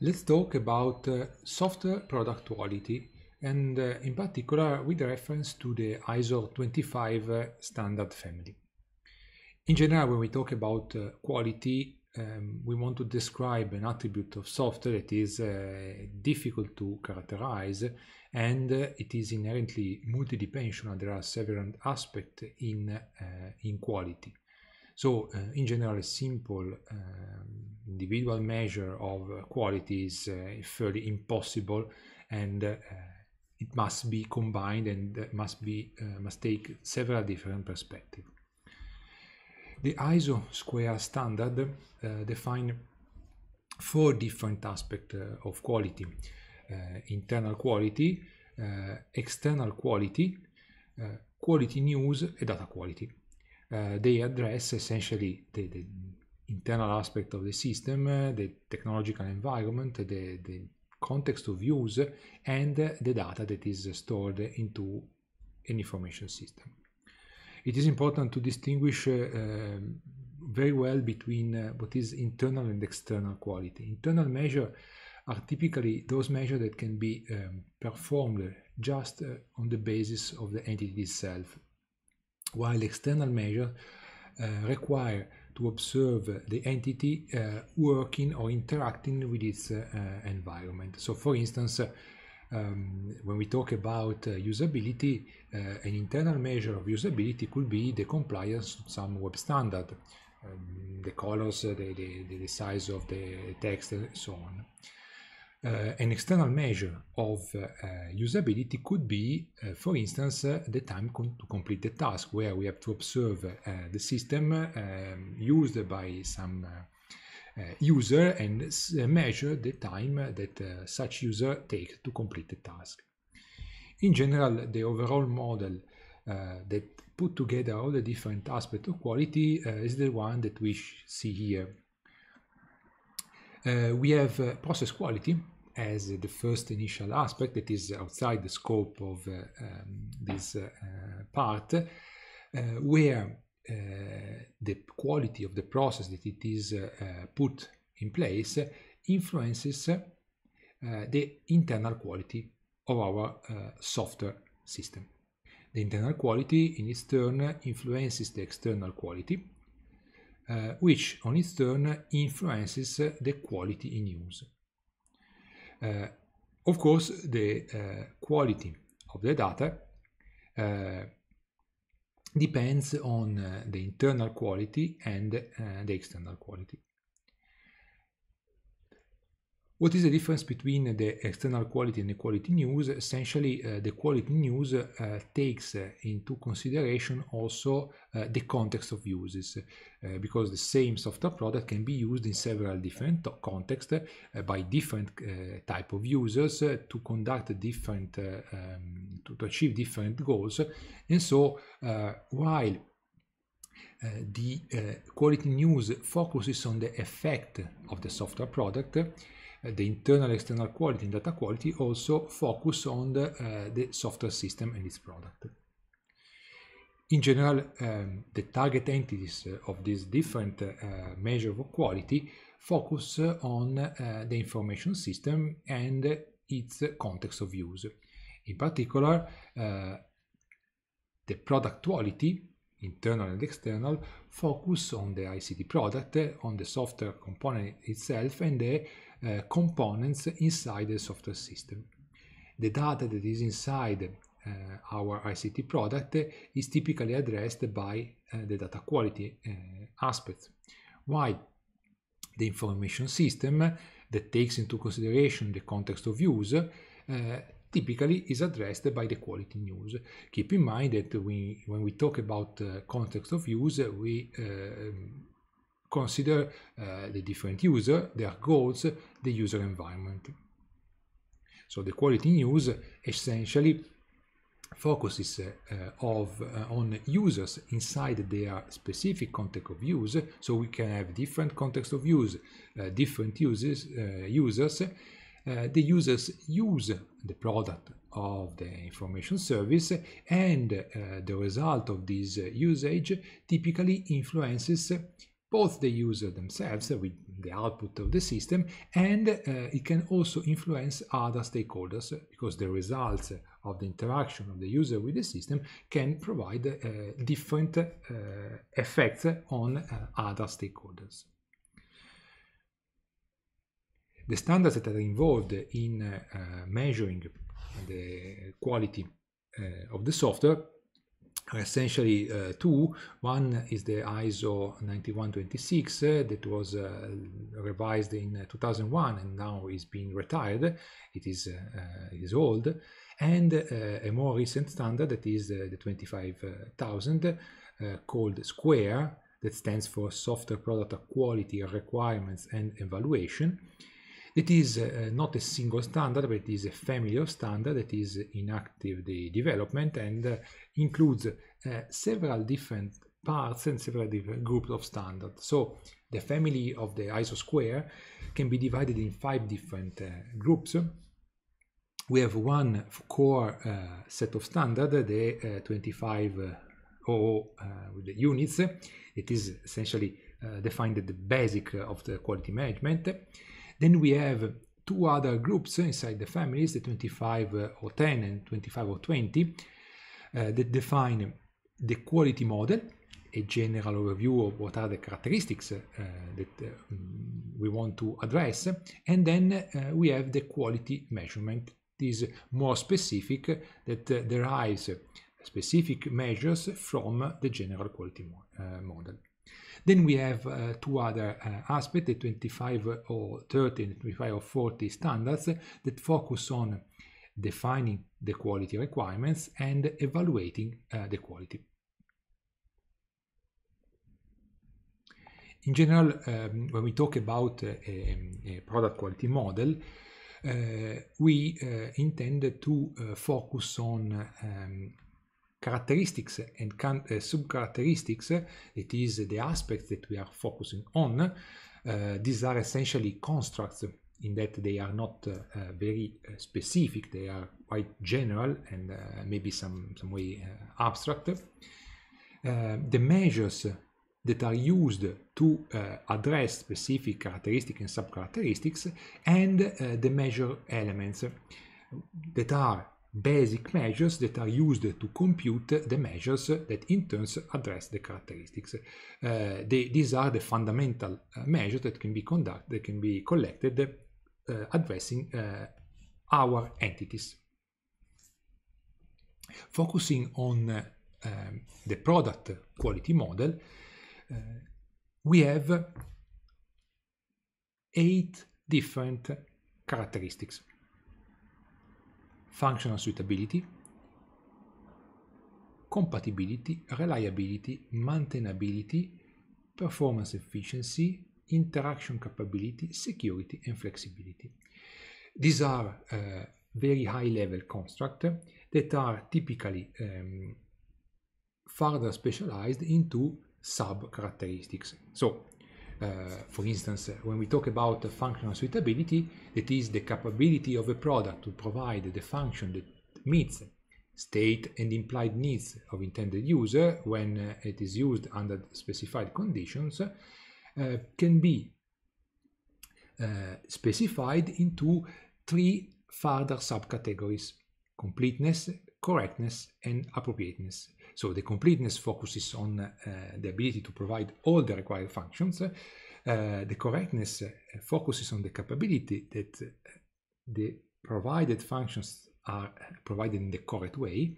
Let's talk about uh, software product quality and uh, in particular with reference to the ISO 25 uh, standard family. In general, when we talk about uh, quality, um, we want to describe an attribute of software that is uh, difficult to characterize and uh, it is inherently multidimensional. There are several aspects in, in quality. So uh, in general, a simple um, individual measure of quality is uh, fairly impossible and uh, it must be combined and must be uh, must take several different perspectives. The ISO square standard uh, defines four different aspects uh, of quality. internal quality, external quality, quality news and data quality. Uh, they address essentially the, the, internal aspect of the system, uh, the technological environment, the, the, context of use, and the data that is stored into an information system. It is important to distinguish uh, um, very well between uh, what is internal and external quality. Internal measures are typically those measures that can be um, performed just uh, on the basis of the entity itself while external measures uh, require to observe the entity uh, working or interacting with its uh, environment. So for instance, um, when we talk about uh, usability, uh, an internal measure of usability could be the compliance of some web standard, um, the colors, the, the, the, size of the text, and so on. Uh, an external measure of uh, usability could be, uh, for instance, the time to complete the task, where we have to observe the system um, used by some user and measure the time that such user takes to complete the task. In general, the overall model uh, that put together all the different aspects of quality uh, is the one that we see here. Uh, we have process quality as the first initial aspect that is outside the scope of uh, um, this uh, part, uh, where the quality of the process that it is put in place influences the internal quality of our software system. The internal quality in its turn influences the external quality, uh, which on its turn influences the quality in use. Eh, of course, the eh, quality of the data eh, depends on the internal quality and the external quality. What is the difference between the external quality and the quality news? Essentially, uh, the quality news uh, takes uh, into consideration also uh, the context of uses, uh, because the same software product can be used in several different contexts uh, by different type of users to conduct different, um, to, to, achieve different goals. And so, while uh, the uh, quality news focuses on the effect of the software product. Eh, the internal external quality and data quality also focus on the, eh, the software system and its product. In general, um, the target entities eh, of these different measure of quality focus on the information system and its context of use. In particular, uh, the product quality, internal and external, focus on the ICT product, on the software component itself, and the Eh, components inside the software system. The data that is inside uh, our ICT product is typically addressed by uh, the data quality aspect. Why? The information system that takes into consideration the context of use typically is addressed by the quality news. Keep in mind that we, when we talk about uh, context of use, we uh, consider uh, the different user, their goals, the user environment. So the quality news essentially focuses uh, of uh, on users inside their specific context of use so we can have different context of use uh, different uses users the users use the product of the information service and the result of this usage typically influences both the user themselves with the output of the system and uh, it can also influence other stakeholders because the results of the interaction of the user with the system can provide uh, different uh, effects on other stakeholders the standards that are involved in uh, measuring the quality uh, of the software essentially uh, two. One is the ISO 9126 uh, that was uh, revised in uh, 2001 and now is being retired. It is, it uh, uh, is old. And a more recent standard that is the 25,000 called SQUARE that stands for Software Product Quality Requirements and Evaluation it is uh, not a single standard, but it is a family of standards that is in active development and uh, includes uh, several different parts and several different groups of standards. So the family of the ISO square can be divided in five different groups. We have one core set of standard, the 25 or uh, the units. It is essentially uh, defined at the basic of the quality management. Then we have two other groups inside the families, the twenty-five uh, or ten and twenty-five or uh, that define the quality model, a general overview of what are the characteristics uh, that uh, mm, we want to address, and then uh, we have the quality measurement. This more specific that derives specific measures from the general quality mo uh, model. Then we have uh, two other uh, aspects, the 25 or 30 and 25 or 40 standards that focus on defining the quality requirements and evaluating uh, the quality. In general, um, when we talk about uh, a, um, a, product quality model, uh, we uh, intend to uh, focus on um, characteristics and uh, sub-characteristics, it is the aspects that we are focusing on. Eh, these are essentially constructs in that they are not eh, very specific, they are quite general and maybe some, some way abstract. the measures that are used to uh, address specific characteristics and subcharacteristics and uh, the measure elements that are basic measures that are used to compute the measures that in turn address the characteristics. Uh, they, these are the fundamental uh, measures that can be conducted, that can be collected uh, addressing uh, our entities. Focusing on uh, um, the product quality model, uh, we have eight different characteristics functional suitability, compatibility, reliability, maintainability, performance efficiency, interaction capability, security, and flexibility. These are uh, very high-level constructs that are typically um, further specialized into sub-characteristics. So uh, for instance, when we talk about the functional suitability, that is the capability of a product to provide the function that meets state and implied needs of intended user when uh, it is used under specified conditions uh, can be uh, specified into three further subcategories completeness, correctness, and appropriateness. So the completeness focuses on uh, the ability to provide all the required functions. Uh, the correctness uh, focuses on the capability that the provided functions are provided in the correct way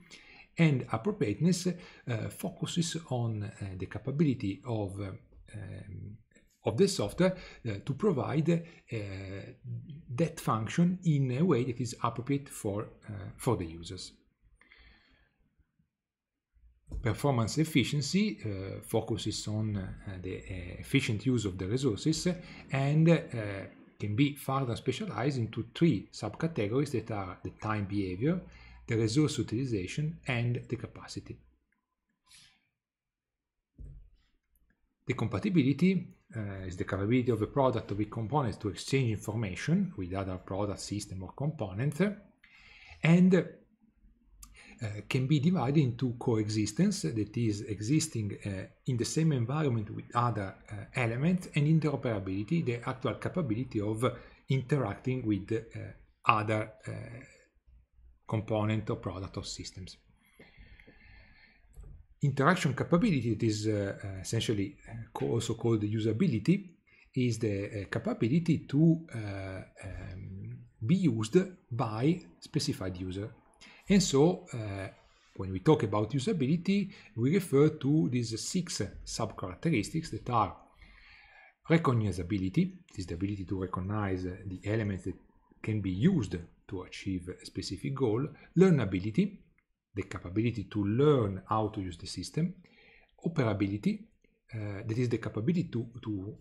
and appropriateness uh, focuses on uh, the capability of, um, of the software uh, to provide that function in a way that is appropriate for, for the users. Performance efficiency uh, focuses on uh, the eh, efficient use of the resources and can be further specialized into three subcategories that are the time behavior, the resource utilization, and the capacity. The compatibility uh, is the capability of a product or a component to exchange information with other product, system, or component. And Eh, can be divided into coexistence, that is existing eh, in the same environment with other eh, elements, and interoperability, the actual capability of interacting with other component or product or systems. Interaction capability that is essentially also called usability is the capability to um, be used by specified user and so uh, when we talk about usability, we refer to these six sub-characteristics that are recognizability, this is the ability to recognize the elements that can be used to achieve a specific goal, learnability, the capability to learn how to use the system, operability, uh, that is the capability to, to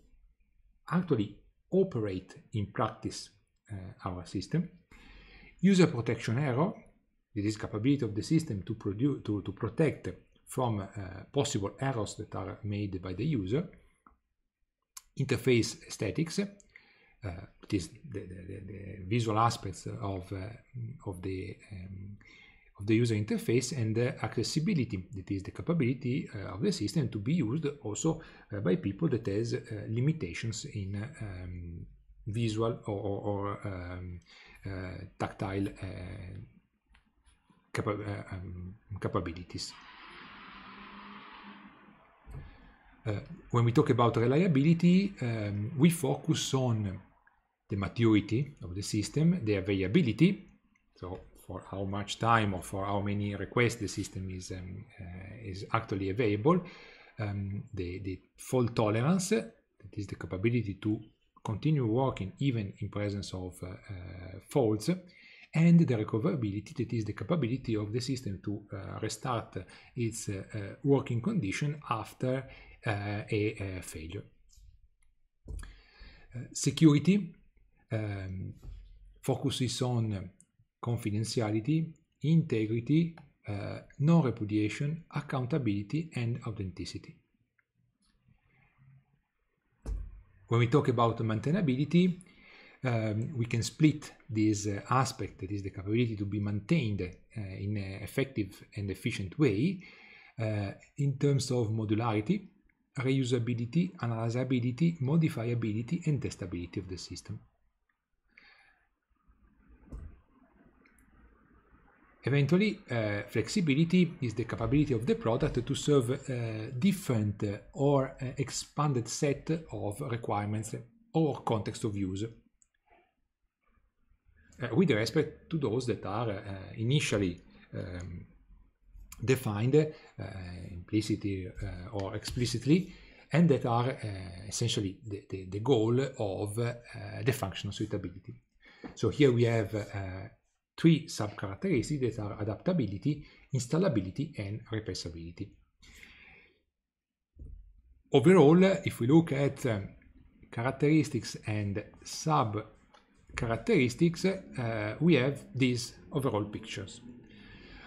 actually operate in practice uh, our system, user protection error, this capability of the system to, produce, to, to protect from uh, possible errors that are made by the user. Interface aesthetics, uh, it is the, the, the, visual aspects of, uh, of, the, um, of the user interface and accessibility, that is the capability uh, of the system to be used also uh, by people that has uh, limitations in um, visual or, or um, tactile capa eh, um, capabilities. Uh, when we talk about reliability, um, we focus on the maturity of the system, the availability, so for how much time or for how many requests the system is, um, uh, is actually available, um, the, the, fault tolerance, that is the capability to continue working even in presence of uh, uh, faults, and the recoverability, that is the capability of the system to uh, restart its uh, working condition after uh, a, a, failure. Uh, security um, focuses on confidentiality, integrity, uh, non-repudiation, accountability, and authenticity. When we talk about maintainability, um, we can split this uh, aspect, that is the capability to be maintained uh, in an effective and efficient way, uh, in terms of modularity, reusability, analyzability, modifiability, and testability of the system. Eventually, uh, flexibility is the capability of the product to serve a different or expanded set of requirements or context of use with eh, respect to those that are eh, initially um, defined eh, implicitly or explicitly and that are essentially the, the, the, goal of the functional suitability. So here we have three sub-characteristics that are adaptability, installability and repressibility. Overall, if we look at um, characteristics and sub characteristics, uh, we have these overall pictures.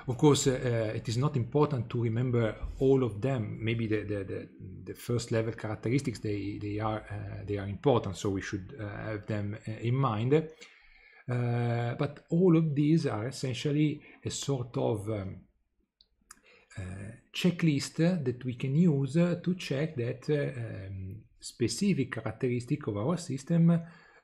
Of course, uh, uh, it is not important to remember all of them. Maybe the, the, the, the first level characteristics, they, they, are, they are important, so we should have them in mind. Uh, but all of these are essentially a sort of um, uh, checklist that we can use to check that um, specific characteristic of our system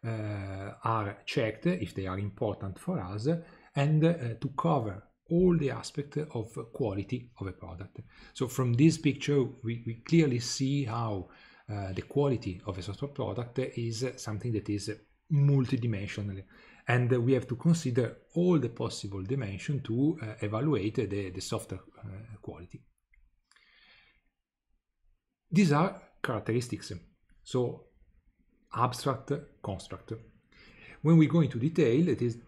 Eh, are checked if they are important for us and eh, to cover all the aspects of quality of a product. So from this picture, we, we clearly see how uh, the quality of a software product is something that is multidimensional. And we have to consider all the possible dimensions to uh, evaluate the, the software uh, quality. These are characteristics. So abstract construct. When we go into detail, it is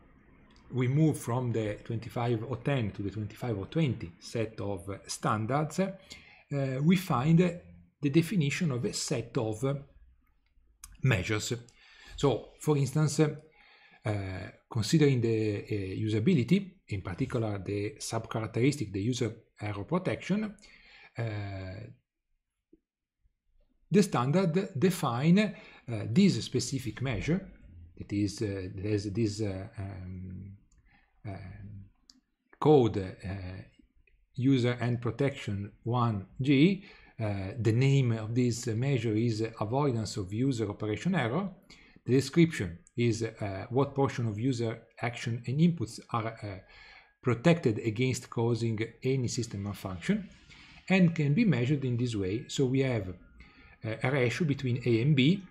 we move from the 25 or 10 to the 25 or 20 set of standards, uh, we find the definition of a set of measures. So, for instance, uh, considering the uh, usability, in particular the sub-characteristic, the user error protection, uh, the standard define uh, this specific measure, that is, has uh, this uh, um, code user and protection 1G, uh, the name of this measure is avoidance of user operation error. The description is uh, what portion of user action and inputs are uh, protected against causing any system malfunction and can be measured in this way. So we have a ratio between A and B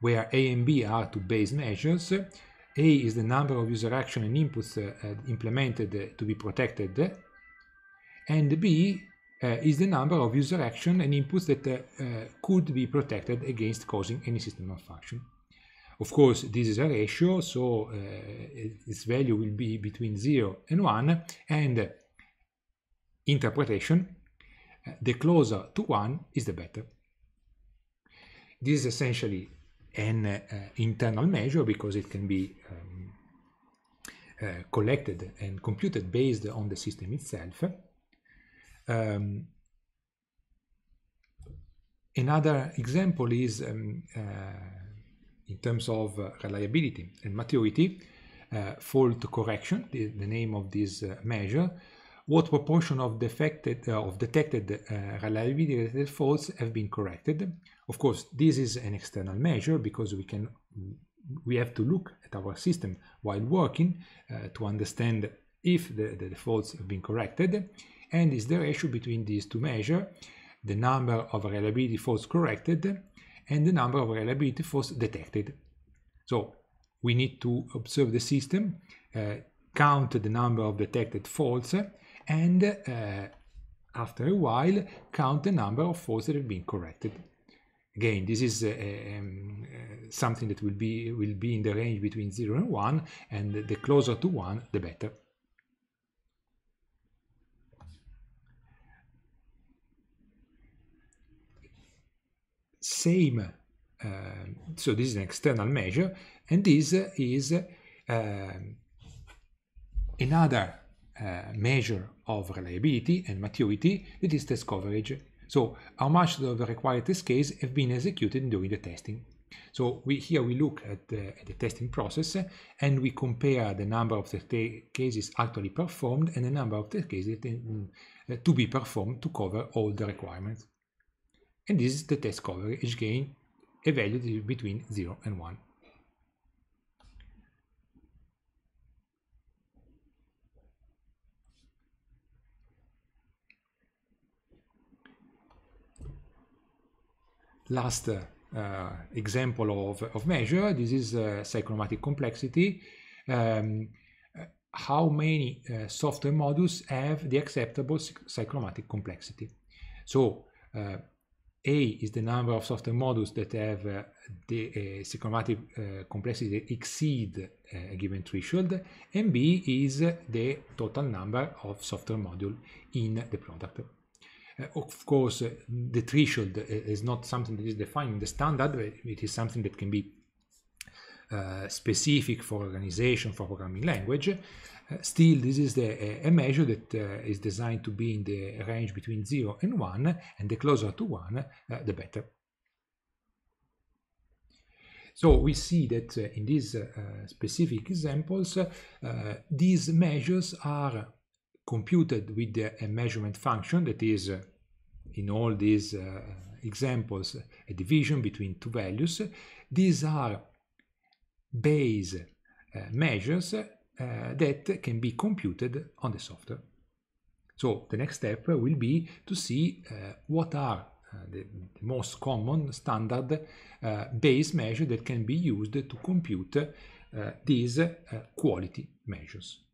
where A and B are two base measures. A is the number of user action and inputs uh, implemented to be protected, and B uh, is the number of user action and inputs that uh, could be protected against causing any system malfunction. Of course, this is a ratio, so uh, its value will be between 0 and 1, and interpretation, the closer to 1 is the better. This is essentially an eh, internal measure because it can be um, uh, collected and computed based on the system itself. Um, another example is um, uh, in terms of reliability and maturity, fault correction, the, the, name of this measure, what proportion of defected uh, of detected uh, reliability related faults have been corrected. Of course, this is an external measure because we can we have to look at our system while working uh, to understand if the, the faults have been corrected and is the ratio between these two measures, the number of reliability faults corrected and the number of reliability faults detected. So we need to observe the system, uh, count the number of detected faults, uh, and uh, after a while count the number of faults that have been corrected. Again, this is uh, um, uh, something that will be, will be in the range between 0 and 1, and the closer to 1, the better. Same, um, so this is an external measure, and this is um, another uh, measure of reliability and maturity that is test coverage. So how much of the required test case have been executed during the testing. So we, here we look at the, at the, testing process and we compare the number of the cases actually performed and the number of test cases mm, uh, to be performed to cover all the requirements. And this is the test coverage gain, a value between 0 and 1. last uh, example of, of measure. This is uh, psychromatic complexity. Um, how many uh, software modules have the acceptable psychromatic complexity? So uh, A is the number of software modules that have uh, the uh, psychromatic complexity exceed a given threshold, and B is the total number of software module in the product. Uh, of course, uh, the threshold uh, is not something that is defined in the standard. It is something that can be uh, specific for organization for programming language. Uh, still, this is the, a measure that uh, is designed to be in the range between 0 and 1, and the closer to 1, the better. So we see that in these specific examples, these measures are computed with a measurement function that is, uh, in all these uh, examples, a division between two values. These are base uh, measures that can be computed on the software. So the next step will be to see uh, what are uh, the, the, most common standard uh, base measure that can be used to compute these quality measures.